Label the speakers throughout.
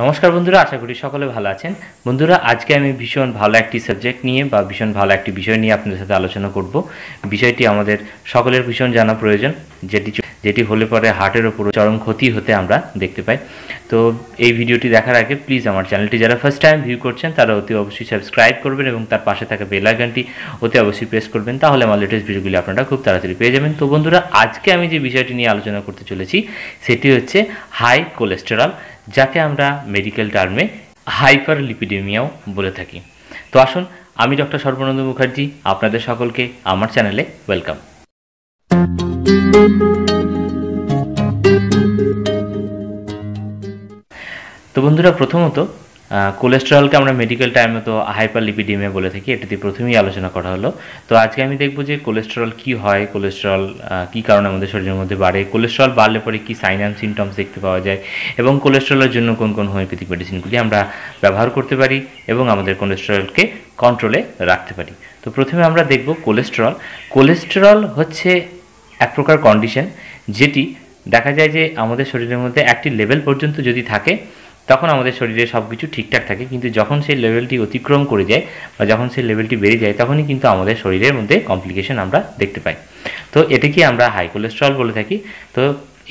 Speaker 1: নমস্কার বন্ধুরা আশা করি সকলে ভালো আছেন বন্ধুরা আজকে আমি ভীষণ ভালো একটি সাবজেক্ট নিয়ে বা ভীষণ ভালো একটি বিষয় নিয়ে আপনাদের সাথে আলোচনা করব বিষয়টি আমাদের সকলের ভীষণ জানা প্রয়োজন যেটি যেটি হলে পরে হার্টের ওপর চরম ক্ষতি হতে আমরা দেখতে পাই তো এই ভিডিওটি দেখার আগে প্লিজ আমার চ্যানেলটি যারা ফার্স্ট টাইম ভিউ করছেন তারা অতি অবশ্যই সাবস্ক্রাইব করবেন এবং তার পাশে থাকা বেল অতি অবশ্যই প্রেস করবেন তাহলে আমার লেটেস্ট ভিডিওগুলি আপনারা খুব তাড়াতাড়ি পেয়ে যাবেন তো বন্ধুরা আজকে আমি যে বিষয়টি নিয়ে আলোচনা করতে চলেছি সেটি হচ্ছে হাই কোলেস্টেরল যাকে আমরা মেডিকেল টার্মে হাইপার লিপিডেমিয়াও বলে থাকি তো আসুন আমি ডক্টর সর্বানন্দ মুখার্জি আপনাদের সকলকে আমার চ্যানেলে ওয়েলকাম তো বন্ধুরা প্রথমত কোলেস্টেরলকে আমরা মেডিকেল টাইমে তো হাইপারলিপিডিমিয়া বলে থাকি এটাতে প্রথমেই আলোচনা করা হলো তো আজকে আমি দেখব যে কোলেস্টেরল কি হয় কোলেস্টেরল কি কারণে আমাদের শরীরের মধ্যে বাড়ে কোলেস্টেরল বাড়লে পরে কি সাইন অ্যান্ড সিমটমস দেখতে পাওয়া যায় এবং কোলেস্টেরলের জন্য কোন কোন হোমিওপ্যাথিক মেডিসিনগুলি আমরা ব্যবহার করতে পারি এবং আমাদের কোলেস্টেরলকে কন্ট্রোলে রাখতে পারি তো প্রথমে আমরা দেখব কোলেস্টেরল কোলেস্টেরল হচ্ছে এক প্রকার কন্ডিশন যেটি দেখা যায় যে আমাদের শরীরের মধ্যে একটি লেভেল পর্যন্ত যদি থাকে তখন আমাদের শরীরে সব কিছু ঠিকঠাক থাকে কিন্তু যখন সেই লেভেলটি অতিক্রম করে যায় বা যখন সেই লেভেলটি বেড়ে যায় তখনই কিন্তু আমাদের শরীরের মধ্যে কমপ্লিকেশন আমরা দেখতে পাই তো এটাকে আমরা হাই কোলেস্ট্রল বলে থাকি তো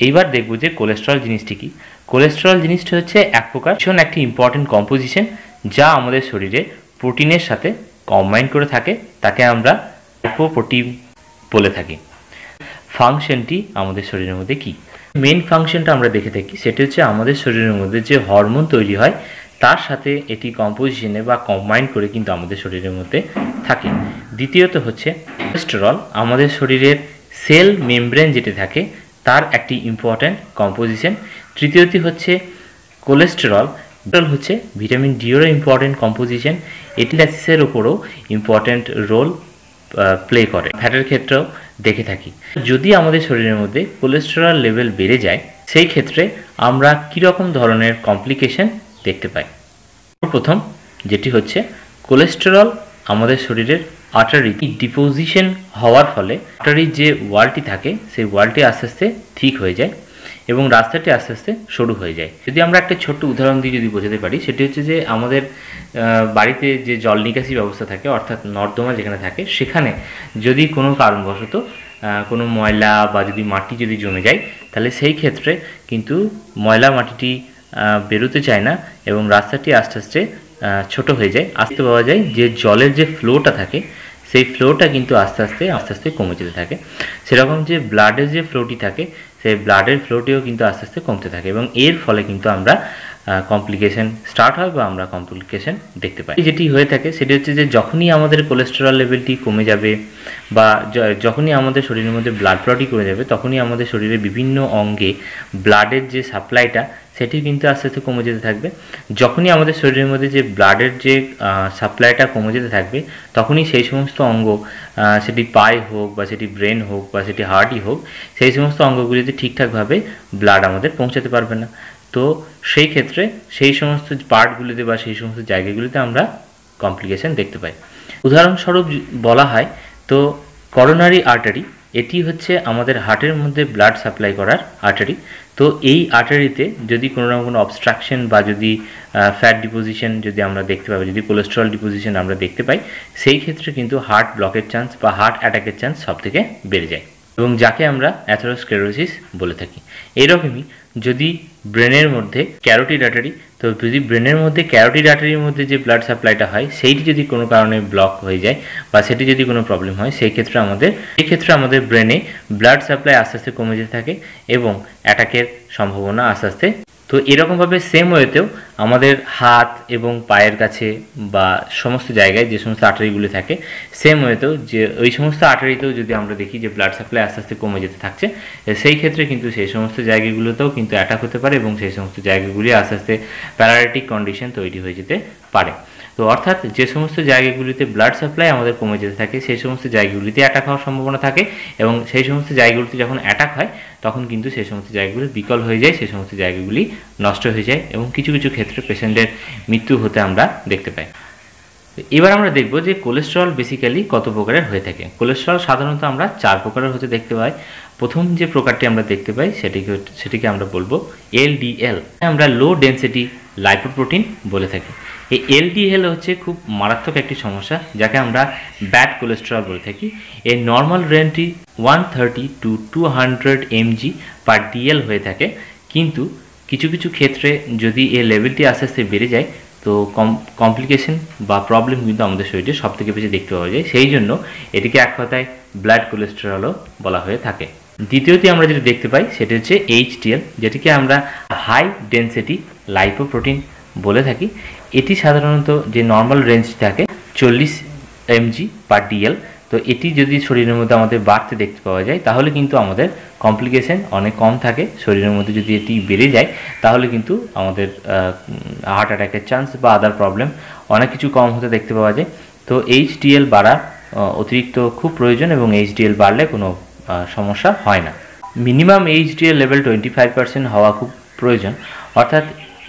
Speaker 1: এইবার দেখব যে কোলেস্ট্রল জিনিসটি কী কোলেস্ট্রল জিনিসটি হচ্ছে এক প্রকার ভীষণ একটি ইম্পর্টেন্ট কম্পোজিশন যা আমাদের শরীরে প্রোটিনের সাথে কম্বাইন করে থাকে তাকে আমরা প্রোটিন বলে থাকি ফাংশনটি আমাদের শরীরের মধ্যে কী মেন ফাংশনটা আমরা দেখে থাকি সেটি হচ্ছে আমাদের শরীরের মধ্যে যে হরমোন তৈরি হয় তার সাথে এটি কম্পোজিশনে বা কম্বাইন করে কিন্তু আমাদের শরীরের মধ্যে থাকে দ্বিতীয়ত হচ্ছে কোলেস্টেরল আমাদের শরীরের সেল মেমব্রেন যেটি থাকে তার একটি ইম্পর্ট্যান্ট কম্পোজিশন তৃতীয়টি হচ্ছে কোলেস্টেরল কোলেস্টেরল হচ্ছে ভিটামিন ডিওর ইম্পর্ট্যান্ট কম্পোজিশন এটিলাসিসের ওপরও ইম্পর্ট্যান্ট রোল প্লে করে ফ্যাটের ক্ষেত্রেও দেখে থাকি যদি আমাদের শরীরের মধ্যে কোলেস্টেরল লেভেল বেড়ে যায় সেই ক্ষেত্রে আমরা কীরকম ধরনের কমপ্লিকেশন দেখতে পাই প্রথম যেটি হচ্ছে কোলেস্টেরল আমাদের শরীরের আটারি ডিপোজিশন হওয়ার ফলে আটারির যে ওয়ালটি থাকে সেই ওয়ালটি আস্তে আস্তে ঠিক হয়ে যায় এবং রাস্তাটি আস্তে আস্তে সরু হয়ে যায় যদি আমরা একটা ছোট্ট উদাহরণ দিয়ে যদি বোঝাতে পারি সেটি হচ্ছে যে আমাদের বাড়িতে যে জল নিকাশি ব্যবস্থা থাকে অর্থাৎ নর্দমা যেখানে থাকে সেখানে যদি কোনো কারণবশত কোনো ময়লা বা যদি মাটি যদি জমে যায় তাহলে সেই ক্ষেত্রে কিন্তু ময়লা মাটিটি বেরোতে চায় না এবং রাস্তাটি আস্তে আস্তে ছোট হয়ে যায় আসতে পাওয়া যায় যে জলের যে ফ্লোটা থাকে সেই ফ্লোটা কিন্তু আস্তে আস্তে আস্তে আস্তে কমে যেতে থাকে সেরকম যে ব্লাডের যে ফ্লোটি থাকে সেই ব্লাডের ফ্লোটিও কিন্তু আস্তে আস্তে কমতে থাকে এবং এর ফলে কিন্তু আমরা কমপ্লিকেশন স্টার্ট হয় বা আমরা কমপ্লিকেশন দেখতে পাই যেটি হয়ে থাকে সেটি হচ্ছে যে যখনই আমাদের কোলেস্টেরল লেভেলটি কমে যাবে বা যখনই আমাদের শরীরের মধ্যে ব্লাড ক্লটই কমে যাবে তখনই আমাদের শরীরে বিভিন্ন অঙ্গে ব্লাডের যে সাপ্লাইটা সেটি কিন্তু আস্তে আস্তে কমে যেতে থাকবে যখনই আমাদের শরীরের মধ্যে যে ব্লাডের যে সাপ্লাইটা কমে যেতে থাকবে তখনই সেই সমস্ত অঙ্গ সেটি পায়ে হোক বা সেটি ব্রেন হোক বা সেটি হার্টই হোক সেই সমস্ত অঙ্গগুলিতে ঠিকঠাকভাবে ব্লাড আমাদের পৌঁছাতে পারবে না তো সেই ক্ষেত্রে সেই সমস্ত পার্টগুলিতে বা সেই সমস্ত জায়গাগুলিতে আমরা কমপ্লিকেশন দেখতে পাই উদাহরণস্বরূপ বলা হয় তো করোনারি আর্টারি এটি হচ্ছে আমাদের হার্টের মধ্যে ব্লাড সাপ্লাই করার আর্টারি তো এই আর্টারিতে যদি কোনো না কোনো অবস্ট্রাকশন বা যদি ফ্যাট ডিপোজিশন যদি আমরা দেখতে পাই যদি কোলেস্ট্রল ডিপোজিশন আমরা দেখতে পাই সেই ক্ষেত্রে কিন্তু হার্ট ব্লকের চান্স বা হার্ট অ্যাটাকের চান্স সব থেকে বেড়ে যায় এবং যাকে আমরা অ্যাথোরোস্ক্লেরোসিস বলে থাকি এরকমই যদি ব্রেনের মধ্যে ক্যারোটিড ডাটারি তো যদি ব্রেনের মধ্যে ক্যারোটিড ডাটারির মধ্যে যে ব্লাড সাপ্লাইটা হয় সেইটি যদি কোনো কারণে ব্লক হয়ে যায় বা সেটি যদি কোনো প্রবলেম হয় সেই ক্ষেত্রে আমাদের সেই ক্ষেত্রে আমাদের ব্রেনে ব্লাড সাপ্লাই আস্তে আস্তে কমে যেতে থাকে এবং অ্যাটাকের সম্ভাবনা আস্তে আস্তে তো এরকমভাবে সেম ওয়েতেও আমাদের হাত এবং পায়ের কাছে বা সমস্ত জায়গায় যে সমস্ত আটারিগুলি থাকে সেম ওয়েতেও যে ওই সমস্ত আটারিতেও যদি আমরা দেখি যে ব্লাড সাপ্লাই আস্তে আস্তে কমে যেতে থাকছে সেই ক্ষেত্রে কিন্তু সেই সমস্ত জায়গাগুলোতেও কিন্তু অ্যাটাক হতে পারে এবং সেই সমস্ত জায়গাগুলি আস্তে আস্তে প্যারালাইটিক কন্ডিশন তৈরি হয়ে যেতে পারে তো অর্থাৎ যে সমস্ত জায়গাগুলিতে ব্লাড সাপ্লাই আমাদের কমে যেতে থাকে সেই সমস্ত জায়গাগুলিতে অ্যাটাক হওয়ার সম্ভাবনা থাকে এবং সেই সমস্ত জায়গাগুলিতে যখন অ্যাটাক হয় তখন কিন্তু সেই সমস্ত জায়গাগুলি বিকল হয়ে যায় সেই সমস্ত জায়গাগুলি নষ্ট হয়ে যায় এবং কিছু কিছু ক্ষেত্রে পেশেন্টের মৃত্যু হতে আমরা দেখতে পাই এবার আমরা দেখব যে কোলেস্ট্রল বেসিক্যালি কত প্রকারের হয়ে থাকে কোলেস্ট্রল সাধারণত আমরা চার প্রকারের হতে দেখতে পাই প্রথম যে প্রকারটি আমরা দেখতে পাই সেটিকে সেটিকে আমরা বলবো এলডিএল আমরা লো ডেন্সিটি লাইপোপ্রোটিন বলে থাকি এই এলডিএল হচ্ছে খুব মারাত্মক একটি সমস্যা যাকে আমরা ব্যাড কোলেস্ট্রল বলে থাকি এর নর্মাল রেঞ্জটি one thirty to two hundred mg per dL হয়ে থাকে কিন্তু কিছু কিছু ক্ষেত্রে যদি এই লেভেলটি আস্তে আস্তে বেড়ে যায় তো কমপ্লিকেশন বা প্রবলেম কিন্তু আমাদের শরীরে সব থেকে বেশি দেখতে পাওয়া যায় সেই জন্য এটিকে এক কথায় ব্লাড কোলেস্টেরলও বলা হয়ে থাকে দ্বিতীয়টি আমরা যেটা দেখতে পাই সেটি হচ্ছে এইচটিএল যেটিকে আমরা হাই ডেন্সিটি লাইপোপ্রোটিন বলে থাকি এটি সাধারণত যে নর্মাল রেঞ্জ থাকে চল্লিশ এমজি বা ডিএল তো এটি যদি শরীরের মধ্যে আমাদের বাড়তে দেখতে পাওয়া যায় তাহলে কিন্তু আমাদের কমপ্লিকেশন অনেক কম থাকে শরীরের মধ্যে যদি এটি বেড়ে যায় তাহলে কিন্তু আমাদের হার্ট অ্যাটাকের চান্স বা আদার প্রবলেম অনেক কিছু কম হতে দেখতে পাওয়া যায় তো এইচডিএল বাড়া অতিরিক্ত খুব প্রয়োজন এবং এইচডিএল বাড়লে কোনো সমস্যা হয় না minimum HDL level twenty five percent হওয়া খুব প্রয়োজন অর্থাৎ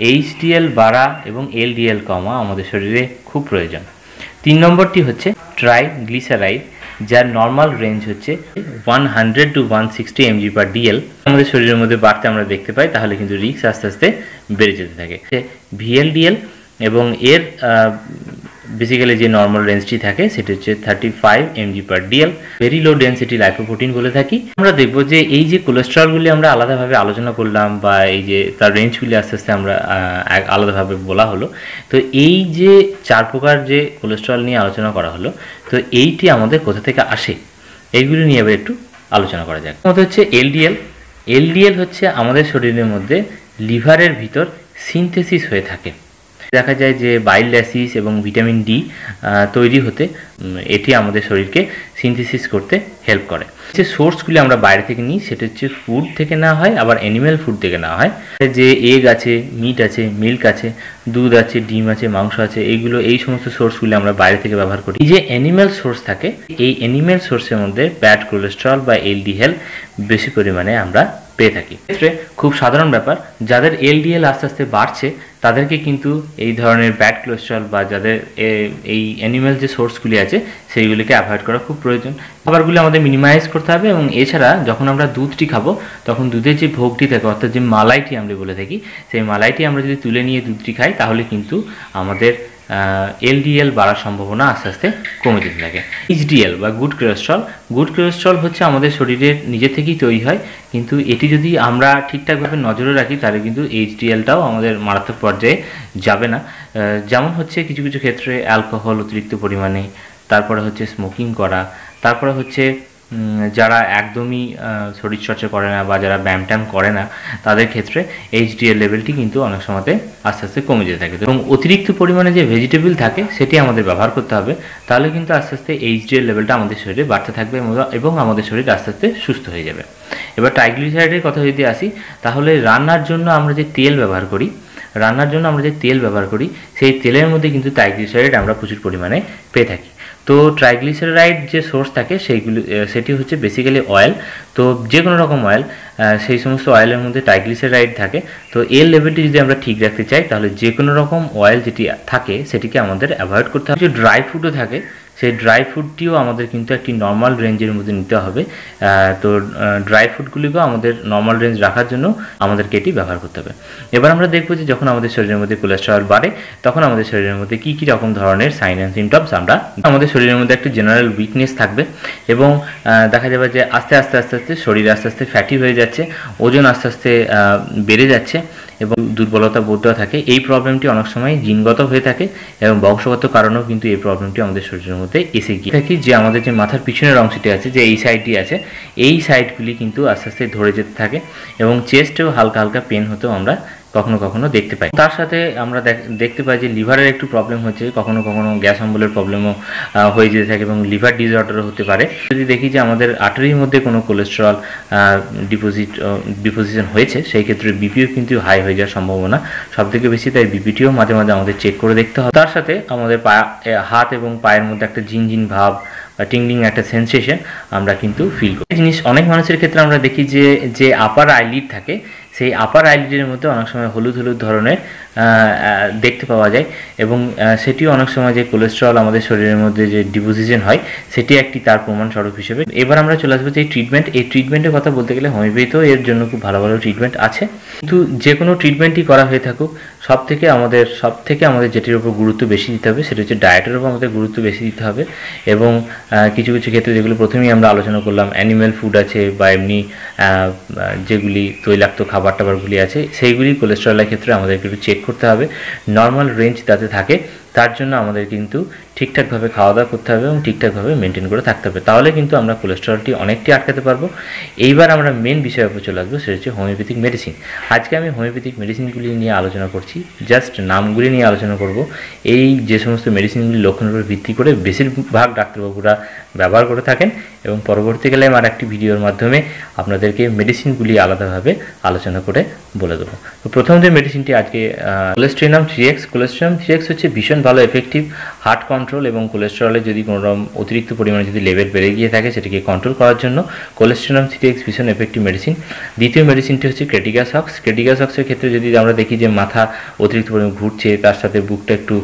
Speaker 1: এইচডিএল বাড়া এবং এলডিএল কমা আমাদের শরীরে খুব প্রয়োজন তিন নম্বরটি হচ্ছে ট্রাইগ্লিসারাইড যার নর্মাল রেঞ্জ হচ্ছে one hundred to one sixty mg per dL আমাদের শরীরের মধ্যে বাড়তে আমরা দেখতে পাই তাহলে কিন্তু রিক্স আস্তে আস্তে বেড়ে যেতে থাকে ভিএলডিএল এবং এর বেসিক্যালি যে নর্মাল রেঞ্জটি থাকে সেটি হচ্ছে thirty five mg per dL very low density lipoprotein বলে থাকি আমরা দেখব যে এই যে কোলেস্ট্রলগুলি আমরা আলাদাভাবে আলোচনা করলাম বা এই যে তার রেঞ্জগুলি আস্তে আস্তে আমরা আলাদাভাবে বলা হলো তো এই যে চার প্রকার যে কোলেস্ট্রল নিয়ে আলোচনা করা হলো তো এইটি আমাদের কোথা থেকে আসে এইগুলি নিয়ে এবার একটু আলোচনা করা যাক আমাদের হচ্ছে এলডিএল এলডিএল হচ্ছে আমাদের শরীরের মধ্যে লিভারের ভিতর সিনথেসিস হয়ে থাকে দেখা যায় যে বাইল অ্যাসিস এবং ভিটামিন ডি তৈরি হতে এটি আমাদের শরীরকে সিনথেসিস করতে হেল্প করে যে সোর্সগুলি আমরা বাইরে থেকে নিই সেটা হচ্ছে ফুড থেকে না হয় আবার অ্যানিম্যাল ফুড থেকে না হয় যে এগ আছে মিট আছে মিল্ক আছে দুধ আছে ডিম আছে মাংস আছে এইগুলো এই সমস্ত সোর্সগুলি আমরা বাইরে থেকে ব্যবহার করি যে অ্যানিম্যাল সোর্স থাকে এই অ্যানিম্যাল সোর্সের মধ্যে ব্যাড কোলেস্ট্রল বা এলডিএল বেশি পরিমাণে আমরা পেয়ে থাকি ক্ষেত্রে খুব সাধারণ ব্যাপার যাদের এলডিএল আস্তে আস্তে বাড়ছে তাদেরকে কিন্তু এই ধরনের ব্যাড কোলেস্ট্রল বা যাদের এই অ্যানিম্যাল যে সোর্সগুলি আছে সেইগুলিকে অ্যাভয়েড করা খুব প্রয়োজন খাবারগুলি আমাদের মিনিমাইজ করতে হবে এবং এছাড়া যখন আমরা দুধটি খাবো তখন দুধের যে ভোগটি থাকে অর্থাৎ যে মালাইটি আমরা বলে থাকি সেই মালাইটি আমরা যদি তুলে নিয়ে দুধটি খাই তাহলে কিন্তু আমাদের এলডিএল বাড়ার সম্ভাবনা আস্তে আস্তে কমে যেতে থাকে এইচডিএল বা গুড কোলেস্ট্রল গুড কোলেস্ট্রল হচ্ছে আমাদের শরীরের নিজে থেকেই তৈরি হয় কিন্তু এটি যদি আমরা ঠিকঠাকভাবে নজরে রাখি তাহলে কিন্তু এইচডিএলটাও আমাদের মারাত্মক পর্যায়ে যাবে না যেমন হচ্ছে কিছু কিছু ক্ষেত্রে অ্যালকোহল অতিরিক্ত পরিমাণে তারপরে হচ্ছে স্মোকিং করা তারপরে হচ্ছে যারা একদমই শরীরচর্চা করে না বা যারা ব্যায়াম করে না তাদের ক্ষেত্রে এইচডিএল লেভেলটি কিন্তু অনেক সময়তে আস্তে আস্তে কমে যেতে থাকে এবং অতিরিক্ত পরিমাণে যে ভেজিটেবল থাকে সেটি আমাদের ব্যবহার করতে হবে তাহলে কিন্তু আস্তে আস্তে এইচডিএল লেভেলটা আমাদের শরীরে বাড়তে থাকবে এবং আমাদের শরীর আস্তে আস্তে সুস্থ হয়ে যাবে এবার ট্রাইগ্লিসারাইডের কথা যদি আসি তাহলে রান্নার জন্য আমরা যে তেল ব্যবহার করি রান্নার জন্য আমরা যে তেল ব্যবহার করি সেই তেলের মধ্যে কিন্তু ট্রাইগ্লিসারাইড আমরা প্রচুর পরিমাণে পেয়ে থাকি তো ট্রাইগ্লিসারাইড যে সোর্স থাকে সেইগুলি সেটি হচ্ছে বেসিক্যালি অয়েল তো যে কোনো রকম অয়েল সেই সমস্ত অয়েলের মধ্যে ট্রাইগ্লিসারাইড থাকে তো এর লেভেলটি যদি আমরা ঠিক রাখতে চাই তাহলে যে কোনো রকম অয়েল যেটি থাকে সেটিকে আমাদের অ্যাভয়েড করতে হবে যে ড্রাই ফ্রুটও থাকে সেই ড্রাই ফ্রুটটিও আমাদের কিন্তু একটি নর্মাল রেঞ্জের মধ্যে নিতে হবে তো ড্রাই ফ্রুটগুলিকেও আমাদের নর্মাল রেঞ্জ রাখার জন্য আমাদেরকে এটি ব্যবহার করতে হবে এবার আমরা দেখবো যে যখন আমাদের শরীরের মধ্যে কোলেস্ট্রল বাড়ে তখন আমাদের শরীরের মধ্যে কী কী রকম ধরনের সাইন অ্যান্ড সিমটমস আমরা আমাদের শরীরের মধ্যে একটা জেনারেল উইকনেস থাকবে এবং দেখা যাবে যে আস্তে আস্তে আস্তে আস্তে শরীর আস্তে আস্তে ফ্যাটি হয়ে যাচ্ছে ওজন আস্তে আস্তে বেড়ে যাচ্ছে এবং দুর্বলতা বোধটা থাকে এই প্রবলেমটি অনেক সময় জিনগত হয়ে থাকে এবং বংশগত কারণেও কিন্তু এই প্রবলেমটি আমাদের শরীরের মধ্যে এসে গিয়ে থাকি যে আমাদের যে মাথার পিছনের অংশটি আছে যে এই সাইডটি আছে এই সাইডগুলি কিন্তু আস্তে আস্তে ধরে যেতে থাকে এবং চেস্টেও হালকা হালকা পেন হতেও আমরা কখনো কখনো দেখতে পাই তার সাথে আমরা দেখতে পাই যে লিভারের একটু প্রবলেম হচ্ছে কখনো কখনো গ্যাস অম্বলের প্রবলেমও হয়ে যেতে থাকে এবং লিভার ডিসঅর্ডারও হতে পারে যদি দেখি যে আমাদের আটারির মধ্যে কোনো কোলেস্টেরল ডিপোজিট ডিপোজিশন হয়েছে সেই ক্ষেত্রে বিপিও কিন্তু হাই হয়ে যাওয়ার সম্ভাবনা সব থেকে বেশি তাই বিপিটিও মাঝে মাঝে আমাদের চেক করে দেখতে হয় তার সাথে আমাদের পা হাত এবং পায়ের মধ্যে একটা জিনজিন ভাব টিংলিং একটা সেন্সেশন আমরা কিন্তু ফিল করি জিনিস অনেক মানুষের ক্ষেত্রে আমরা দেখি যে যে আপার আইলিড থাকে সেই আপার আইলিডের মধ্যে অনেক সময় হলুদ হলুদ ধরনের দেখতে পাওয়া যায় এবং সেটিও অনেক সময় যে কোলেস্ট্রল আমাদের শরীরের মধ্যে যে ডিপোজিশন হয় সেটি একটি তার প্রমাণ স্বরূপ হিসেবে এবার আমরা চলে আসবো যে ট্রিটমেন্ট এই ট্রিটমেন্টের কথা বলতে গেলে হোমিওপ্যাথিও এর জন্য খুব ভালো ভালো ট্রিটমেন্ট আছে কিন্তু যে কোনো ট্রিটমেন্টই করা হয়ে থাকুক সব থেকে আমাদের সব থেকে আমাদের যেটির উপর গুরুত্ব বেশি দিতে হবে সেটা হচ্ছে ডায়েটের উপর আমাদের গুরুত্ব বেশি দিতে হবে এবং কিছু কিছু ক্ষেত্রে যেগুলো প্রথমেই আমরা আলোচনা করলাম অ্যানিম্যাল ফুড আছে বা এমনি যেগুলি তৈলাক্ত খাবার টাবারগুলি আছে সেইগুলি কোলেস্ট্রলের ক্ষেত্রে আমাদেরকে একটু চেক করতে হবে নর্মাল রেঞ্জ তাতে থাকে তার জন্য আমাদের কিন্তু ঠিকঠাকভাবে খাওয়া দাওয়া করতে হবে এবং ঠিকঠাকভাবে মেনটেন করে থাকতে হবে তাহলে কিন্তু আমরা কোলেস্ট্রলটি অনেকটি আটকাতে পারবো এইবার আমরা মেন বিষয়ের উপর চলে আসবো সেটা হচ্ছে হোমিওপ্যাথিক মেডিসিন আজকে আমি হোমিওপ্যাথিক মেডিসিনগুলি নিয়ে আলোচনা করছি জাস্ট নামগুলি নিয়ে আলোচনা করব এই যে সমস্ত মেডিসিনগুলি লক্ষণের উপর ভিত্তি করে বেশিরভাগ ডাক্তারবাবুরা ব্যবহার করে থাকেন এবং পরবর্তীকালে আমার একটি ভিডিওর মাধ্যমে আপনাদেরকে মেডিসিনগুলি আলাদাভাবে আলোচনা করে বলে দেবো তো প্রথম যে মেডিসিনটি আজকে cholesterinum three X cholesterinum three X হচ্ছে ভীষণ ভালো এফেক্টিভ হার্ট কন্ট্রোল এবং কোলেস্টেরলে যদি কোনোরকম অতিরিক্ত পরিমাণে যদি লেভেল বেড়ে গিয়ে থাকে সেটিকে কন্ট্রোল করার জন্য থ্রি এক্স ভীষণ এফেক্টিভ মেডিসিন দ্বিতীয় মেডিসিনটি হচ্ছে ক্রেটিকা সক্স ক্রেটিকা সক্সের ক্ষেত্রে যদি আমরা দেখি যে মাথা অতিরিক্ত পরিমাণে ঘুরছে তার সাথে বুকটা একটু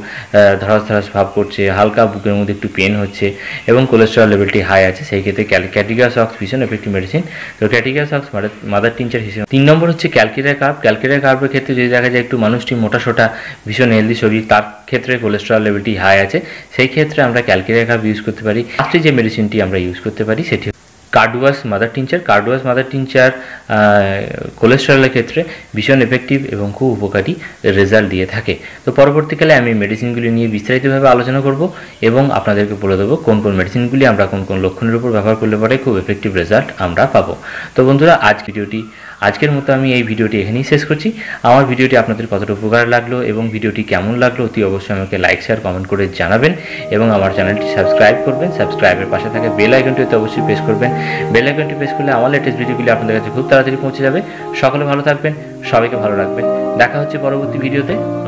Speaker 1: ধরাস ধরাস ভাব করছে হালকা বুকের মধ্যে একটু পেন হচ্ছে এবং কোলেস্টেরল লেভেলটি হাই আছে সেই ক্ষেত্রে ক্যাটিকা সক্স ভীষণ এফেক্টিভ মেডিসিন তো ক্যাটিকা সক্স মাদার টিনচার হিসেবে তিন নম্বর হচ্ছে ক্যালকেরিয়া কার্প ক্যালকেরিয়া কার্পের ক্ষেত্রে যদি দেখা যায় একটু মানুষটি মোটাসোটা ভীষণ হেলদি শরীর তার ক্ষেত্রে কোলেস্ট্রল লেভেলটি হাই আছে সেই ক্ষেত্রে আমরা ক্যালকেরিয়া খাপ ইউজ করতে পারি লাস্টে যে মেডিসিনটি আমরা ইউজ করতে পারি সেটি carduus mother tincture carduus mother tincture কোলেস্ট্রলের ক্ষেত্রে ভীষণ এফেক্টিভ এবং খুব উপকারী রেজাল্ট দিয়ে থাকে তো পরবর্তীকালে আমি মেডিসিনগুলি নিয়ে বিস্তারিতভাবে আলোচনা করব এবং আপনাদেরকে বলে দেবো কোন কোন মেডিসিনগুলি আমরা কোন কোন লক্ষণের উপর ব্যবহার করলে পরে খুব এফেক্টিভ রেজাল্ট আমরা পাবো তো বন্ধুরা আজ ভিডিওটি আজকের মতো আমি এই ভিডিওটি এখানেই শেষ করছি আমার ভিডিওটি আপনাদের কতটা উপকার লাগলো এবং ভিডিওটি কেমন লাগলো অতি অবশ্যই আমাকে লাইক শেয়ার কমেন্ট করে জানাবেন এবং আমার চ্যানেলটি সাবস্ক্রাইব করবেন সাবস্ক্রাইবের পাশে থাকে বেল আইকনটি অতি অবশ্যই প্রেস করবেন বেল আইকনটি প্রেস করলে আমার লেটেস্ট ভিডিওগুলি আপনাদের কাছে খুব তাড়াতাড়ি পৌঁছে যাবে সকলে ভালো থাকবেন সবাইকে ভালো রাখবেন দেখা হচ্ছে পরবর্তী ভিডিওতে